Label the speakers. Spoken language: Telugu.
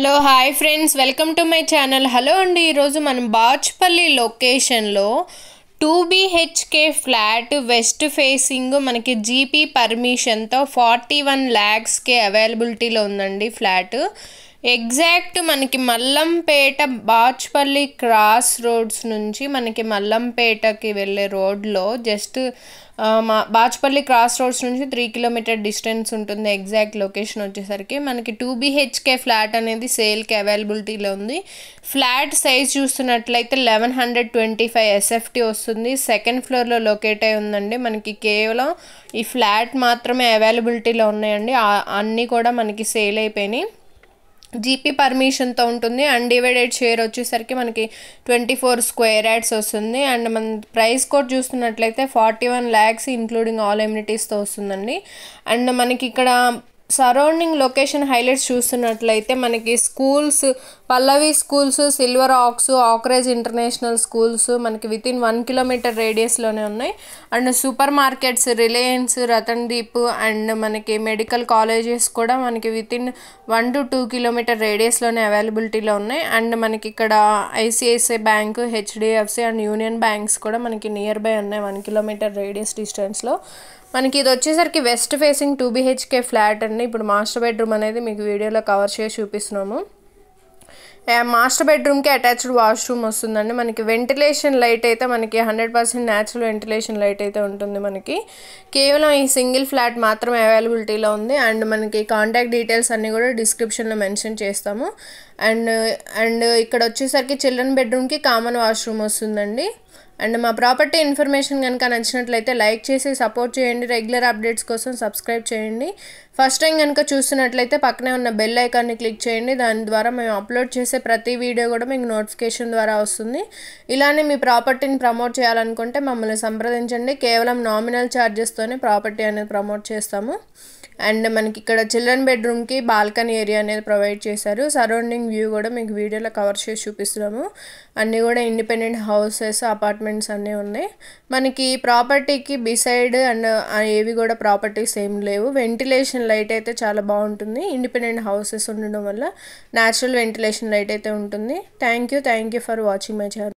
Speaker 1: hello hi friends welcome to my channel hello అండి ఈరోజు మనం బాచ్పల్లి లొకేషన్లో two BHK flat west facing మనకి జీపీ పర్మిషన్తో ఫార్టీ వన్ ల్యాక్స్కే అవైలబిలిటీలో ఉందండి ఫ్లాట్ ఎగ్జాక్ట్ మనకి మల్లంపేట బాచ్పల్లి క్రాస్ రోడ్స్ నుంచి మనకి మల్లంపేటకి వెళ్ళే రోడ్లో జస్ట్ మా బాచ్పల్లి క్రాస్ రోడ్స్ నుంచి త్రీ కిలోమీటర్ డిస్టెన్స్ ఉంటుంది ఎగ్జాక్ట్ లొకేషన్ వచ్చేసరికి మనకి టూ బీహెచ్కే ఫ్లాట్ అనేది సేల్కి అవైలబిలిటీలో ఉంది ఫ్లాట్ సైజ్ చూస్తున్నట్లయితే eleven hundred twenty five SFT వస్తుంది సెకండ్ ఫ్లోర్లో లొకేట్ అయి ఉందండి మనకి కేవలం ఈ ఫ్లాట్ మాత్రమే అవైలబిలిటీలో ఉన్నాయండి అన్నీ కూడా మనకి సేల్ అయిపోయినాయి జీపీ పర్మిషన్తో ఉంటుంది అన్డివైడెడ్ షేర్ వచ్చేసరికి మనకి ట్వంటీ ఫోర్ స్క్వేర్ యాడ్స్ వస్తుంది అండ్ మన ప్రైస్ కోడ్ చూస్తున్నట్లయితే forty one lakhs including all ఎమ్యూనిటీస్తో వస్తుందండి అండ్ మనకి ఇక్కడ సరౌండింగ్ లొకేషన్ హైలైట్స్ చూస్తున్నట్లయితే మనకి schools Pallavi schools silver oaks ఆక్రేజ్ ఇంటర్నేషనల్ స్కూల్స్ మనకి విత్ ఇన్ వన్ కిలోమీటర్ రేడియస్లోనే ఉన్నాయి and super markets Reliance Ratnadeep and మనకి మెడికల్ కాలేజెస్ కూడా మనకి within one to two kilometer రేడియస్లోనే అవైలబిలిటీలో ఉన్నాయి అండ్ మనకి ఇక్కడ ICICI bank HDFC and union banks కూడా మనకి నియర్ బై ఉన్నాయి వన్ కిలోమీటర్ రేడియస్ డిస్టెన్స్లో మనకి ఇది వచ్చేసరికి west facing two BHK flat అండి ఇప్పుడు మాస్టర్ బెడ్రూమ్ అనేది మీకు వీడియోలో కవర్ చేసి చూపిస్తున్నాము మాస్టర్ బెడ్రూమ్కి అటాచ్డ్ వాష్రూమ్ వస్తుందండి మనకి వెంటిలేషన్ లైట్ అయితే మనకి hundred percent natural ventilation light అయితే ఉంటుంది మనకి కేవలం ఈ సింగిల్ ఫ్లాట్ మాత్రమే అవైలబిలిటీలో ఉంది అండ్ మనకి కాంటాక్ట్ డీటెయిల్స్ అన్నీ కూడా డిస్క్రిప్షన్లో మెన్షన్ చేస్తాము అండ్ అండ్ ఇక్కడ వచ్చేసరికి చిల్డ్రన్ బెడ్రూమ్కి కామన్ వాష్రూమ్ వస్తుందండి అండ్ మా ప్రాపర్టీ ఇన్ఫర్మేషన్ కనుక నచ్చినట్లయితే లైక్ చేసి సపోర్ట్ చేయండి రెగ్యులర్ అప్డేట్స్ కోసం సబ్స్క్రైబ్ చేయండి ఫస్ట్ టైం కనుక చూస్తున్నట్లయితే పక్కనే ఉన్న బెల్ ఐకాన్ని క్లిక్ చేయండి దాని ద్వారా మేము అప్లోడ్ చేసే ప్రతి వీడియో కూడా మీకు నోటిఫికేషన్ ద్వారా వస్తుంది ఇలానే మీ ప్రాపర్టీని ప్రమోట్ చేయాలనుకుంటే మమ్మల్ని సంప్రదించండి కేవలం నామినల్ ఛార్జెస్తోనే ప్రాపర్టీ అనేది ప్రమోట్ చేస్తాము అండ్ మనకి ఇక్కడ చిల్డ్రన్ బెడ్రూమ్కి బాల్కనీ ఏరియా అనేది ప్రొవైడ్ చేశారు సరౌండింగ్ వ్యూ కూడా మీకు వీడియోలో కవర్ చేసి చూపిస్తున్నాము అన్నీ కూడా ఇండిపెండెంట్ హౌసెస్ అపార్ట్ అపార్ట్మెంట్స్ అన్నీ ఉన్నాయి మనకి ప్రాపర్టీకి బిసైడ్ అండ్ ఏవి కూడా ప్రాపర్టీస్ ఏం లేవు వెంటిలేషన్ లైట్ అయితే చాలా బాగుంటుంది ఇండిపెండెంట్ హౌసెస్ ఉండడం వల్ల న్యాచురల్ వెంటిలేషన్ లైట్ అయితే ఉంటుంది thank you thank you for watching my channel